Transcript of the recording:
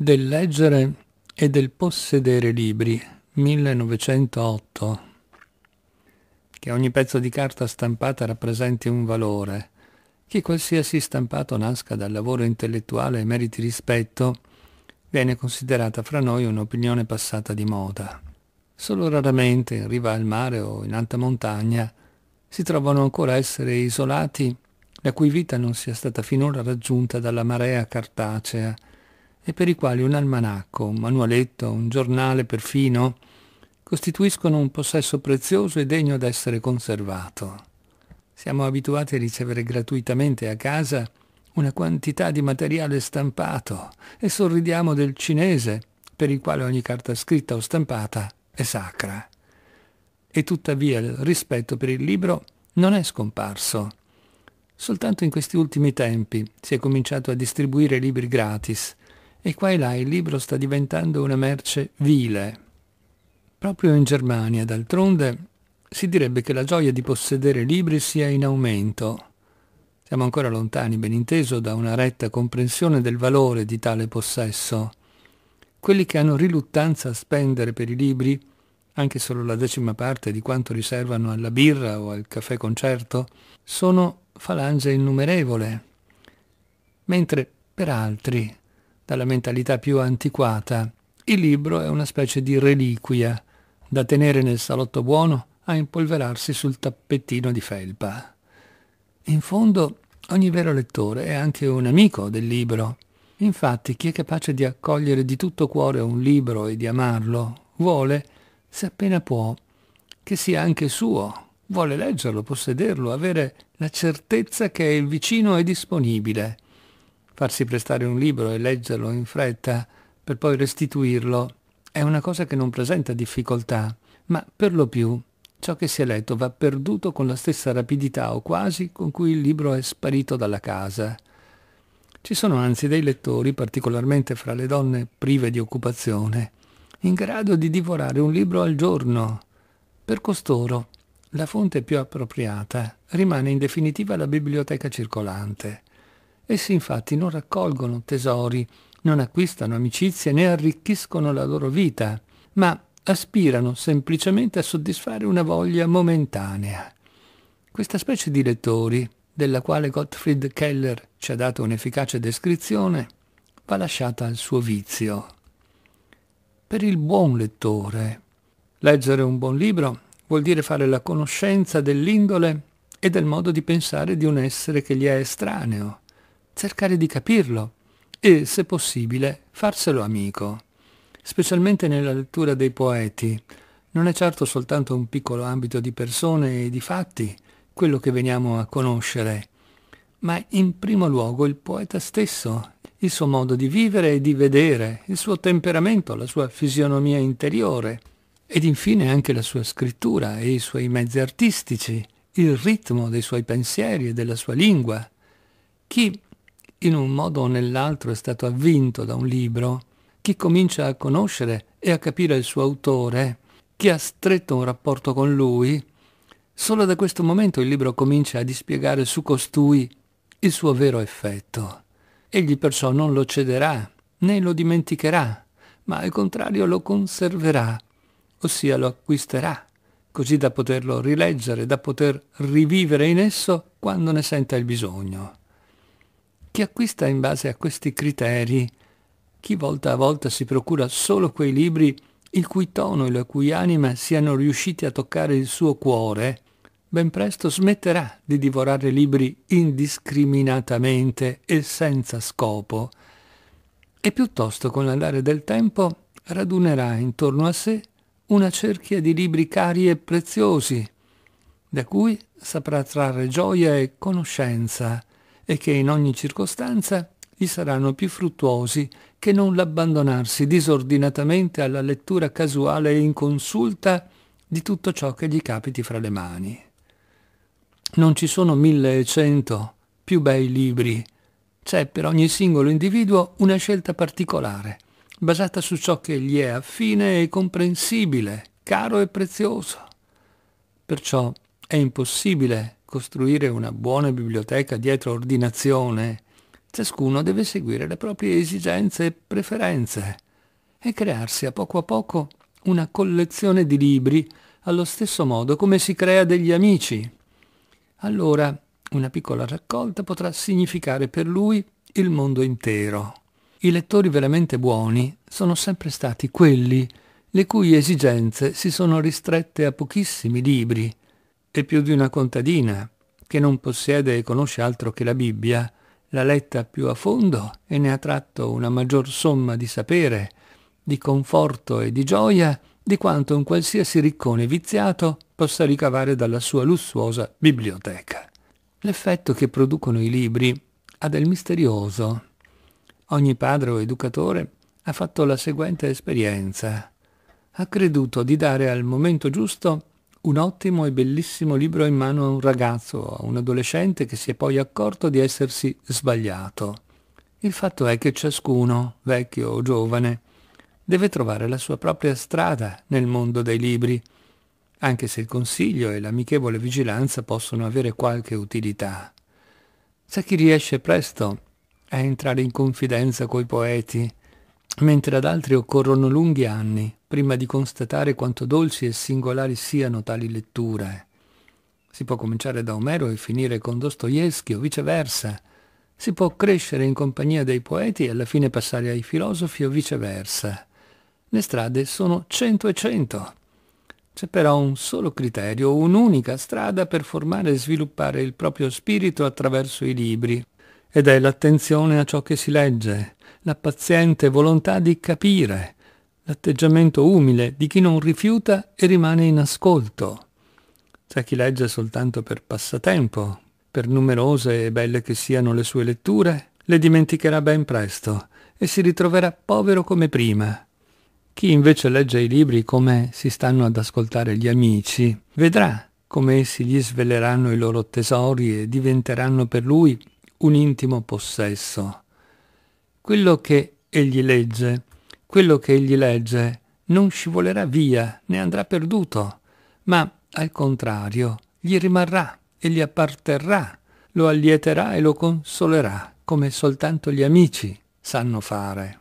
del leggere e del possedere libri, 1908, che ogni pezzo di carta stampata rappresenti un valore, che qualsiasi stampato nasca dal lavoro intellettuale e meriti rispetto, viene considerata fra noi un'opinione passata di moda. Solo raramente, in riva al mare o in alta montagna, si trovano ancora essere isolati la cui vita non sia stata finora raggiunta dalla marea cartacea e per i quali un almanacco, un manualetto, un giornale perfino costituiscono un possesso prezioso e degno d'essere conservato. Siamo abituati a ricevere gratuitamente a casa una quantità di materiale stampato e sorridiamo del cinese, per il quale ogni carta scritta o stampata è sacra. E tuttavia il rispetto per il libro non è scomparso. Soltanto in questi ultimi tempi si è cominciato a distribuire libri gratis, e qua e là il libro sta diventando una merce vile. Proprio in Germania, d'altronde, si direbbe che la gioia di possedere libri sia in aumento. Siamo ancora lontani, ben inteso, da una retta comprensione del valore di tale possesso. Quelli che hanno riluttanza a spendere per i libri, anche solo la decima parte di quanto riservano alla birra o al caffè concerto, sono falange innumerevole, mentre per altri dalla mentalità più antiquata, il libro è una specie di reliquia da tenere nel salotto buono a impolverarsi sul tappettino di felpa. In fondo, ogni vero lettore è anche un amico del libro. Infatti, chi è capace di accogliere di tutto cuore un libro e di amarlo, vuole, se appena può, che sia anche suo, vuole leggerlo, possederlo, avere la certezza che il vicino e disponibile farsi prestare un libro e leggerlo in fretta per poi restituirlo è una cosa che non presenta difficoltà, ma per lo più ciò che si è letto va perduto con la stessa rapidità o quasi con cui il libro è sparito dalla casa. Ci sono anzi dei lettori, particolarmente fra le donne prive di occupazione, in grado di divorare un libro al giorno. Per costoro la fonte più appropriata rimane in definitiva la biblioteca circolante. Essi infatti non raccolgono tesori, non acquistano amicizie né arricchiscono la loro vita, ma aspirano semplicemente a soddisfare una voglia momentanea. Questa specie di lettori, della quale Gottfried Keller ci ha dato un'efficace descrizione, va lasciata al suo vizio. Per il buon lettore, leggere un buon libro vuol dire fare la conoscenza dell'indole e del modo di pensare di un essere che gli è estraneo, cercare di capirlo e, se possibile, farselo amico. Specialmente nella lettura dei poeti, non è certo soltanto un piccolo ambito di persone e di fatti quello che veniamo a conoscere, ma in primo luogo il poeta stesso, il suo modo di vivere e di vedere, il suo temperamento, la sua fisionomia interiore, ed infine anche la sua scrittura e i suoi mezzi artistici, il ritmo dei suoi pensieri e della sua lingua. Chi in un modo o nell'altro è stato avvinto da un libro, chi comincia a conoscere e a capire il suo autore, chi ha stretto un rapporto con lui, solo da questo momento il libro comincia a dispiegare su costui il suo vero effetto. Egli perciò non lo cederà, né lo dimenticherà, ma al contrario lo conserverà, ossia lo acquisterà, così da poterlo rileggere, da poter rivivere in esso quando ne senta il bisogno chi acquista in base a questi criteri, chi volta a volta si procura solo quei libri il cui tono e la cui anima siano riusciti a toccare il suo cuore, ben presto smetterà di divorare libri indiscriminatamente e senza scopo, e piuttosto con l'andare del tempo radunerà intorno a sé una cerchia di libri cari e preziosi, da cui saprà trarre gioia e conoscenza, e che in ogni circostanza gli saranno più fruttuosi che non l'abbandonarsi disordinatamente alla lettura casuale e inconsulta di tutto ciò che gli capiti fra le mani. Non ci sono mille e cento più bei libri, c'è per ogni singolo individuo una scelta particolare, basata su ciò che gli è affine e comprensibile, caro e prezioso. Perciò è impossibile costruire una buona biblioteca dietro ordinazione, ciascuno deve seguire le proprie esigenze e preferenze e crearsi a poco a poco una collezione di libri allo stesso modo come si crea degli amici. Allora una piccola raccolta potrà significare per lui il mondo intero. I lettori veramente buoni sono sempre stati quelli le cui esigenze si sono ristrette a pochissimi libri e più di una contadina, che non possiede e conosce altro che la Bibbia, l'ha letta più a fondo e ne ha tratto una maggior somma di sapere, di conforto e di gioia di quanto un qualsiasi riccone viziato possa ricavare dalla sua lussuosa biblioteca. L'effetto che producono i libri ha del misterioso. Ogni padre o educatore ha fatto la seguente esperienza. Ha creduto di dare al momento giusto un ottimo e bellissimo libro in mano a un ragazzo, o a un adolescente che si è poi accorto di essersi sbagliato. Il fatto è che ciascuno, vecchio o giovane, deve trovare la sua propria strada nel mondo dei libri, anche se il consiglio e l'amichevole vigilanza possono avere qualche utilità. C'è chi riesce presto a entrare in confidenza coi poeti, mentre ad altri occorrono lunghi anni prima di constatare quanto dolci e singolari siano tali letture. Si può cominciare da Omero e finire con Dostoevsky o viceversa. Si può crescere in compagnia dei poeti e alla fine passare ai filosofi o viceversa. Le strade sono cento e cento. C'è però un solo criterio, un'unica strada per formare e sviluppare il proprio spirito attraverso i libri, ed è l'attenzione a ciò che si legge, la paziente volontà di capire, l'atteggiamento umile di chi non rifiuta e rimane in ascolto. C'è chi legge soltanto per passatempo, per numerose e belle che siano le sue letture, le dimenticherà ben presto e si ritroverà povero come prima. Chi invece legge i libri come si stanno ad ascoltare gli amici, vedrà come essi gli sveleranno i loro tesori e diventeranno per lui un intimo possesso. Quello che egli legge, quello che egli legge non scivolerà via né andrà perduto, ma al contrario gli rimarrà e gli apparterrà, lo allieterà e lo consolerà, come soltanto gli amici sanno fare.